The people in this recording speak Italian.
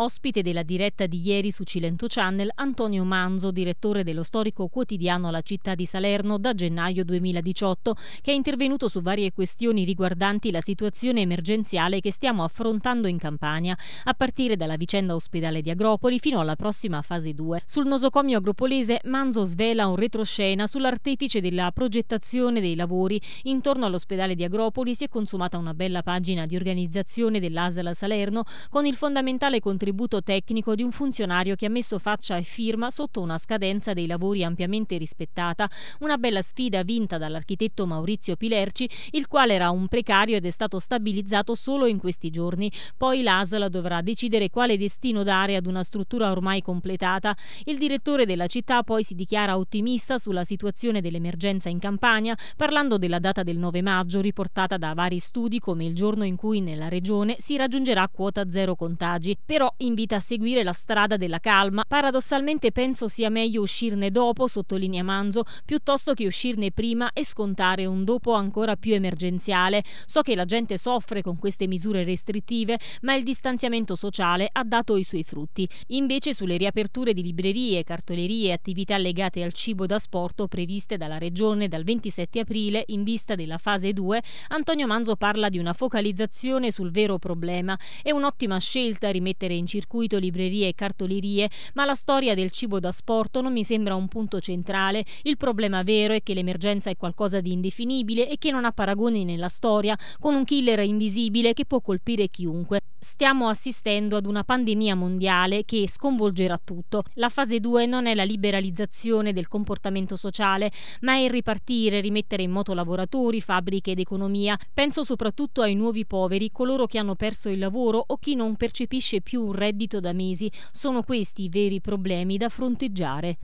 Ospite della diretta di ieri su Cilento Channel, Antonio Manzo, direttore dello storico quotidiano La città di Salerno da gennaio 2018, che è intervenuto su varie questioni riguardanti la situazione emergenziale che stiamo affrontando in Campania, a partire dalla vicenda ospedale di Agropoli fino alla prossima fase 2. Sul nosocomio agropolese, Manzo svela un retroscena sull'artefice della progettazione dei lavori. Intorno all'ospedale di Agropoli si è consumata una bella pagina di organizzazione dell'Asala Salerno con il fondamentale contributo contributo tecnico di un funzionario che ha messo faccia e firma sotto una scadenza dei lavori ampiamente rispettata, una bella sfida vinta dall'architetto Maurizio Pilerci, il quale era un precario ed è stato stabilizzato solo in questi giorni. Poi l'ASL dovrà decidere quale destino dare ad una struttura ormai completata. Il direttore della città poi si dichiara ottimista sulla situazione dell'emergenza in Campania, parlando della data del 9 maggio riportata da vari studi come il giorno in cui nella regione si raggiungerà quota zero contagi. Però invita a seguire la strada della calma. Paradossalmente penso sia meglio uscirne dopo, sottolinea Manzo, piuttosto che uscirne prima e scontare un dopo ancora più emergenziale. So che la gente soffre con queste misure restrittive, ma il distanziamento sociale ha dato i suoi frutti. Invece sulle riaperture di librerie, cartolerie e attività legate al cibo da sporto previste dalla Regione dal 27 aprile in vista della fase 2, Antonio Manzo parla di una focalizzazione sul vero problema. È un'ottima scelta rimettere in circuito librerie e cartolerie, ma la storia del cibo da sport non mi sembra un punto centrale. Il problema vero è che l'emergenza è qualcosa di indefinibile e che non ha paragoni nella storia, con un killer invisibile che può colpire chiunque. Stiamo assistendo ad una pandemia mondiale che sconvolgerà tutto. La fase 2 non è la liberalizzazione del comportamento sociale, ma è il ripartire, rimettere in moto lavoratori, fabbriche ed economia. Penso soprattutto ai nuovi poveri, coloro che hanno perso il lavoro o chi non percepisce più un reddito da mesi, sono questi i veri problemi da fronteggiare.